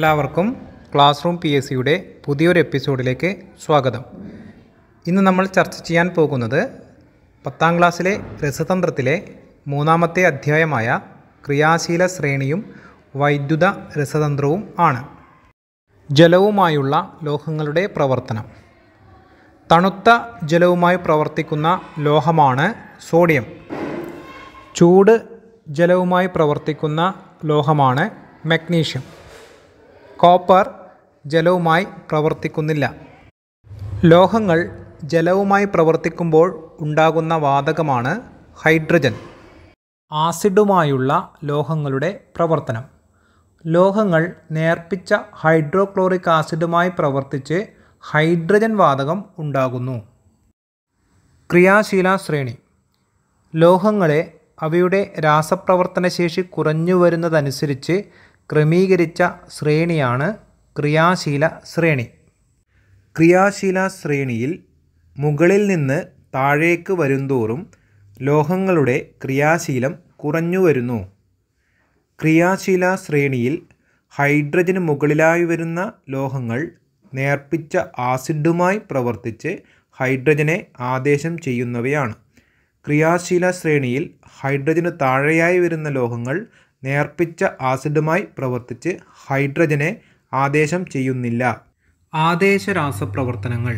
എല്ലാവർക്കും class room P S സിയുടെ പുതിയൊരു എപ്പിസോഡിലേക്ക് സ്വാഗതം ഇന്ന് നമ്മൾ ചർച്ച ചെയ്യാൻ പോകുന്നത് പത്താം ക്ലാസ്സിലെ രസതന്ത്രത്തിലെ മൂന്നാമത്തെ അധ്യായമായ ക്രിയാശീല ശ്രേണിയും വൈദ്യുത രസതന്ത്രവും ആണ് ജലവുമായുള്ള ലോഹങ്ങളുടെ പ്രവർത്തനം തണുത്ത ജലവുമായി പ്രവർത്തിക്കുന്ന ലോഹമാണ് സോഡിയം ചൂട് ജലവുമായി പ്രവർത്തിക്കുന്ന ലോഹമാണ് മഗ്നീഷ്യം കോപ്പർ ജലവുമായി പ്രവർത്തിക്കുന്നില്ല ലോഹങ്ങൾ ജലവുമായി പ്രവർത്തിക്കുമ്പോൾ ഉണ്ടാകുന്ന വാതകമാണ് ഹൈഡ്രജൻ ആസിഡുമായുള്ള ലോഹങ്ങളുടെ പ്രവർത്തനം ലോഹങ്ങൾ നേർപ്പിച്ച ഹൈഡ്രോക്ലോറിക് ആസിഡുമായി പ്രവർത്തിച്ച് ഹൈഡ്രജൻ വാതകം ഉണ്ടാകുന്നു ക്രിയാശീല ശ്രേണി ലോഹങ്ങളെ അവയുടെ രാസപ്രവർത്തനശേഷി കുറഞ്ഞു വരുന്നതനുസരിച്ച് ക്രമീകരിച്ച ശ്രേണിയാണ് ക്രിയാശീല ശ്രേണി ക്രിയാശീല ശ്രേണിയിൽ മുകളിൽ നിന്ന് താഴേക്ക് വരുംതോറും ലോഹങ്ങളുടെ ക്രിയാശീലം കുറഞ്ഞു വരുന്നു ക്രിയാശീല ശ്രേണിയിൽ ഹൈഡ്രജന് മുകളിലായി വരുന്ന ലോഹങ്ങൾ നേർപ്പിച്ച ആസിഡുമായി പ്രവർത്തിച്ച് ഹൈഡ്രജനെ ആദേശം ചെയ്യുന്നവയാണ് ക്രിയാശീല ശ്രേണിയിൽ ഹൈഡ്രജന് താഴെയായി വരുന്ന ലോഹങ്ങൾ നേർപ്പിച്ച ആസിഡുമായി പ്രവർത്തിച്ച് ഹൈഡ്രജനെ ആദേശം ചെയ്യുന്നില്ല ആദേശരാസപ്രവർത്തനങ്ങൾ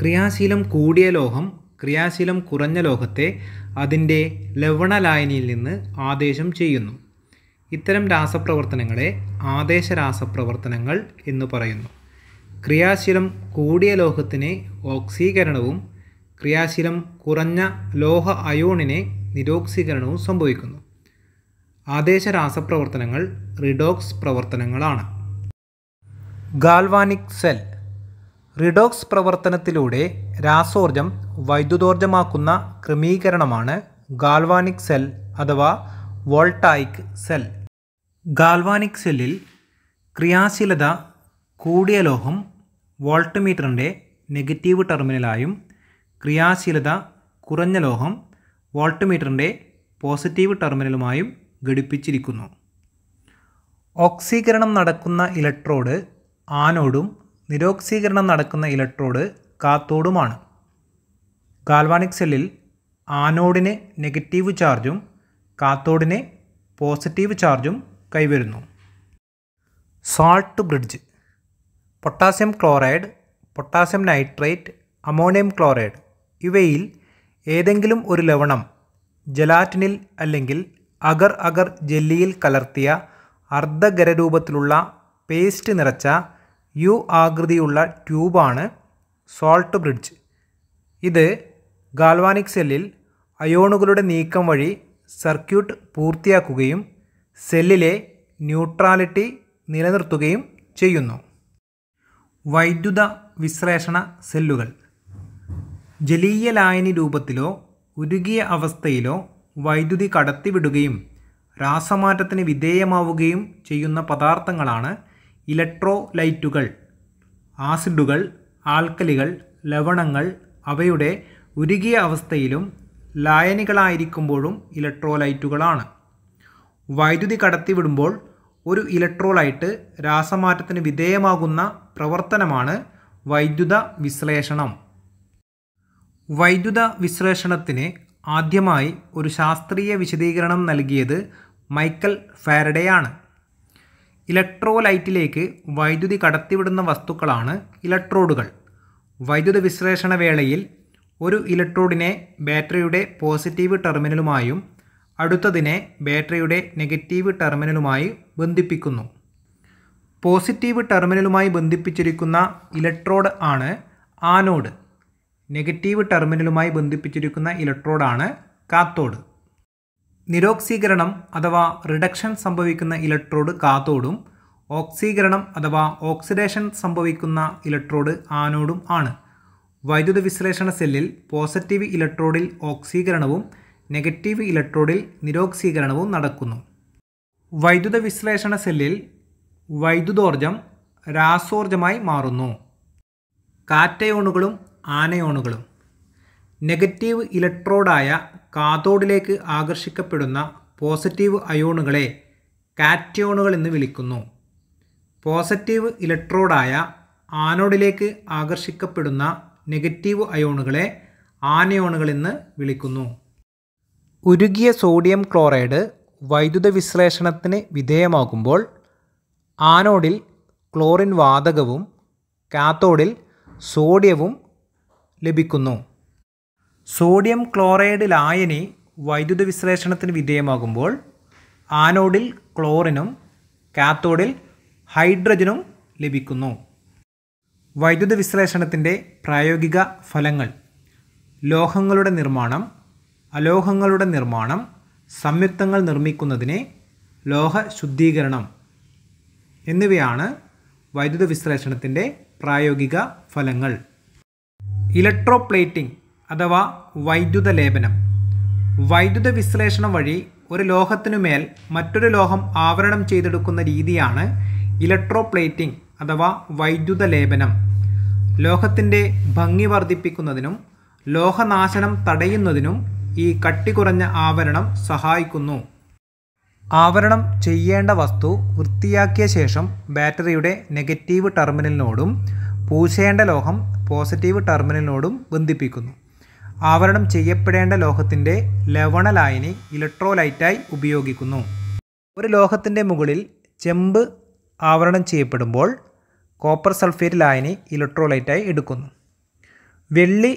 ക്രിയാശീലം കൂടിയ ലോഹം ക്രിയാശീലം കുറഞ്ഞ ലോഹത്തെ അതിൻ്റെ ലവണലായനിയിൽ നിന്ന് ആദേശം ചെയ്യുന്നു ഇത്തരം രാസപ്രവർത്തനങ്ങളെ ആദേശരാസപ്രവർത്തനങ്ങൾ എന്ന് പറയുന്നു ക്രിയാശീലം കൂടിയ ലോഹത്തിന് ഓക്സീകരണവും ക്രിയാശീലം കുറഞ്ഞ ലോഹ അയോണിനെ നിരോക്സീകരണവും സംഭവിക്കുന്നു ആദേശ രാസപ്രവർത്തനങ്ങൾ റിഡോക്സ് പ്രവർത്തനങ്ങളാണ് ഗാൽവാനിക് സെൽ റിഡോക്സ് പ്രവർത്തനത്തിലൂടെ രാസോർജം വൈദ്യുതോർജമാക്കുന്ന ക്രമീകരണമാണ് ഗാൽവാനിക് സെൽ അഥവാ വോൾട്ടായിക് സെൽ ഗാൽവാനിക് സെല്ലിൽ ക്രിയാശീലത കൂടിയ ലോഹം വോൾട്ട് നെഗറ്റീവ് ടെർമിനലായും ക്രിയാശീലത കുറഞ്ഞ ലോഹം വോൾട്ട് പോസിറ്റീവ് ടെർമിനലുമായും ഘടിപ്പിച്ചിരിക്കുന്നു ഓക്സീകരണം നടക്കുന്ന ഇലക്ട്രോഡ് ആനോഡും നിരോക്സീകരണം നടക്കുന്ന ഇലക്ട്രോഡ് കാത്തോഡുമാണ് ഗാൽവാനിക് സെല്ലിൽ ആനോഡിന് നെഗറ്റീവ് ചാർജും കാത്തോഡിന് പോസിറ്റീവ് ചാർജും കൈവരുന്നു salt bridge potassium chloride potassium nitrate ammonium chloride ഇവയിൽ ഏതെങ്കിലും ഒരു ലവണം ജലാറ്റിനിൽ അല്ലെങ്കിൽ അഗർ അഗർ ജെല്ലിയിൽ കലർത്തിയ അർദ്ധഗരൂപത്തിലുള്ള പേസ്റ്റ് നിറച്ച യു ആകൃതിയുള്ള ട്യൂബാണ് സോൾട്ട് ബ്രിഡ്ജ് ഇത് ഗാൽവാനിക് സെല്ലിൽ അയോണുകളുടെ നീക്കം വഴി സർക്യൂട്ട് പൂർത്തിയാക്കുകയും സെല്ലിലെ ന്യൂട്രാലിറ്റി നിലനിർത്തുകയും ചെയ്യുന്നു വൈദ്യുത വിശ്ലേഷണ സെല്ലുകൾ ജലീയ ലായനി രൂപത്തിലോ ഉരുകിയ അവസ്ഥയിലോ വൈദ്യുതി കടത്തിവിടുകയും രാസമാറ്റത്തിന് വിധേയമാവുകയും ചെയ്യുന്ന പദാർത്ഥങ്ങളാണ് ഇലക്ട്രോലൈറ്റുകൾ ആസിഡുകൾ ആൽക്കലികൾ ലവണങ്ങൾ അവയുടെ ഉരുകിയ അവസ്ഥയിലും ലായനികളായിരിക്കുമ്പോഴും ഇലക്ട്രോലൈറ്റുകളാണ് വൈദ്യുതി കടത്തിവിടുമ്പോൾ ഒരു ഇലക്ട്രോലൈറ്റ് രാസമാറ്റത്തിന് വിധേയമാകുന്ന പ്രവർത്തനമാണ് വൈദ്യുത വിശ്ലേഷണം വൈദ്യുത വിശ്ലേഷണത്തിന് ആദ്യമായി ഒരു ശാസ്ത്രീയ വിശദീകരണം നൽകിയത് മൈക്കൽ ഫാരഡെയാണ് ഇലക്ട്രോലൈറ്റിലേക്ക് വൈദ്യുതി കടത്തിവിടുന്ന വസ്തുക്കളാണ് ഇലക്ട്രോഡുകൾ വൈദ്യുത വിശ്ലേഷണ വേളയിൽ ഒരു ഇലക്ട്രോഡിനെ ബാറ്ററിയുടെ പോസിറ്റീവ് ടെർമിനലുമായും അടുത്തതിനെ ബാറ്ററിയുടെ നെഗറ്റീവ് ടെർമിനലുമായി ബന്ധിപ്പിക്കുന്നു പോസിറ്റീവ് ടെർമിനലുമായി ബന്ധിപ്പിച്ചിരിക്കുന്ന ഇലക്ട്രോഡ് ആണ് ആനോഡ് നെഗറ്റീവ് ടെർമിനലുമായി ബന്ധിപ്പിച്ചിരിക്കുന്ന ഇലക്ട്രോഡാണ് കാത്തോഡ് നിരോക്സീകരണം അഥവാ റിഡക്ഷൻ സംഭവിക്കുന്ന ഇലക്ട്രോഡ് കാത്തോഡും ഓക്സീകരണം അഥവാ ഓക്സിഡേഷൻ സംഭവിക്കുന്ന ഇലക്ട്രോഡ് ആനോഡും ആണ് വൈദ്യുത വിശ്ലേഷണ സെല്ലിൽ പോസിറ്റീവ് ഇലക്ട്രോഡിൽ ഓക്സീകരണവും നെഗറ്റീവ് ഇലക്ട്രോഡിൽ നിരോക്സീകരണവും നടക്കുന്നു വൈദ്യുത വിശ്ലേഷണ സെല്ലിൽ വൈദ്യുതോർജം രാസോർജമായി മാറുന്നു കാറ്റയോണുകളും ആനയോണുകളും നെഗറ്റീവ് ഇലക്ട്രോഡായ കാഥോഡിലേക്ക് ആകർഷിക്കപ്പെടുന്ന പോസിറ്റീവ് അയോണുകളെ കാറ്റയോണുകൾ എന്ന് വിളിക്കുന്നു പോസിറ്റീവ് ഇലക്ട്രോഡായ ആനോഡിലേക്ക് ആകർഷിക്കപ്പെടുന്ന നെഗറ്റീവ് അയോണുകളെ ആനയോണുകൾ എന്ന് വിളിക്കുന്നു ഉരുകിയ സോഡിയം ക്ലോറൈഡ് വൈദ്യുത വിശ്ലേഷണത്തിന് വിധേയമാകുമ്പോൾ ആനോഡിൽ ക്ലോറിൻ വാതകവും കാത്തോഡിൽ സോഡിയവും ലഭിക്കുന്നു സോഡിയം ക്ലോറൈഡ് ലായനി വൈദ്യുത വിശ്ലേഷണത്തിന് വിധേയമാകുമ്പോൾ ആനോഡിൽ ക്ലോറിനും കാത്തോഡിൽ ഹൈഡ്രജനും ലഭിക്കുന്നു വൈദ്യുത വിശ്ലേഷണത്തിൻ്റെ പ്രായോഗിക ഫലങ്ങൾ ലോഹങ്ങളുടെ നിർമ്മാണം അലോഹങ്ങളുടെ നിർമ്മാണം സംയുക്തങ്ങൾ നിർമ്മിക്കുന്നതിനെ ലോഹ ശുദ്ധീകരണം എന്നിവയാണ് വൈദ്യുത വിശ്ലേഷണത്തിൻ്റെ പ്രായോഗിക ഫലങ്ങൾ ഇലക്ട്രോപ്ലേറ്റിംഗ് അഥവാ വൈദ്യുത ലേപനം വൈദ്യുത വിശ്ലേഷണം വഴി ഒരു ലോഹത്തിനുമേൽ മറ്റൊരു ലോഹം ആവരണം ചെയ്തെടുക്കുന്ന രീതിയാണ് ഇലക്ട്രോപ്ലേറ്റിംഗ് അഥവാ വൈദ്യുത ലേപനം ലോഹത്തിൻ്റെ ഭംഗി വർദ്ധിപ്പിക്കുന്നതിനും ലോഹനാശനം തടയുന്നതിനും ഈ കട്ടി കുറഞ്ഞ ആവരണം സഹായിക്കുന്നു ആവരണം ചെയ്യേണ്ട വസ്തു വൃത്തിയാക്കിയ ശേഷം ബാറ്ററിയുടെ നെഗറ്റീവ് ടെർമിനലിനോടും പൂശേണ്ട ലോഹം പോസിറ്റീവ് ടെർമിനലിനോടും ബന്ധിപ്പിക്കുന്നു ആവരണം ചെയ്യപ്പെടേണ്ട ലോഹത്തിൻ്റെ ലായനി ഇലക്ട്രോലൈറ്റായി ഉപയോഗിക്കുന്നു ഒരു ലോഹത്തിൻ്റെ മുകളിൽ ചെമ്പ് ആവരണം ചെയ്യപ്പെടുമ്പോൾ കോപ്പർ സൾഫേറ്റ് ലായനി ഇലക്ട്രോലൈറ്റായി എടുക്കുന്നു വെള്ളി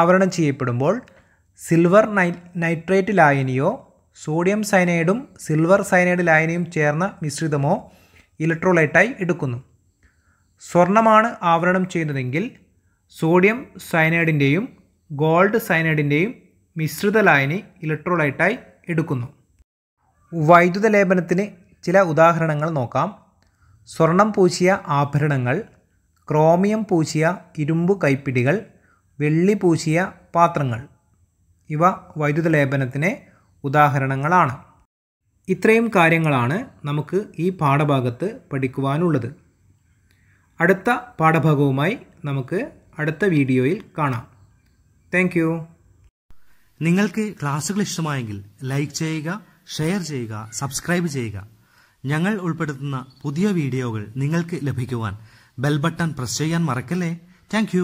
ആവരണം ചെയ്യപ്പെടുമ്പോൾ സിൽവർ നൈട്രേറ്റ് ലായനിയോ സോഡിയം സൈനൈഡും സിൽവർ സൈനൈഡ് ലായനിയും ചേർന്ന മിശ്രിതമോ ഇലക്ട്രോലൈറ്റായി എടുക്കുന്നു സ്വർണമാണ് ആവരണം ചെയ്യുന്നതെങ്കിൽ സോഡിയം സയനൈഡിൻ്റെയും ഗോൾഡ് സയനൈഡിൻ്റെയും മിശ്രിത ലായനി ഇലക്ട്രോലൈറ്റായി എടുക്കുന്നു വൈദ്യുത ലേപനത്തിന് ചില ഉദാഹരണങ്ങൾ നോക്കാം സ്വർണം പൂശിയ ആഭരണങ്ങൾ ക്രോമിയം പൂശിയ ഇരുമ്പ് കൈപ്പിടികൾ വെള്ളി പൂശിയ പാത്രങ്ങൾ ഇവ വൈദ്യുത ലേപനത്തിന് ഉദാഹരണങ്ങളാണ് ഇത്രയും കാര്യങ്ങളാണ് നമുക്ക് ഈ പാഠഭാഗത്ത് പഠിക്കുവാനുള്ളത് അടുത്ത പാഠഭാഗവുമായി നമുക്ക് അടുത്ത വീഡിയോയിൽ കാണാം താങ്ക് നിങ്ങൾക്ക് ക്ലാസ്സുകൾ ഇഷ്ടമായെങ്കിൽ ലൈക്ക് ചെയ്യുക ഷെയർ ചെയ്യുക സബ്സ്ക്രൈബ് ചെയ്യുക ഞങ്ങൾ ഉൾപ്പെടുത്തുന്ന പുതിയ വീഡിയോകൾ നിങ്ങൾക്ക് ലഭിക്കുവാൻ ബെൽ ബട്ടൺ പ്രസ് ചെയ്യാൻ മറക്കല്ലേ താങ്ക്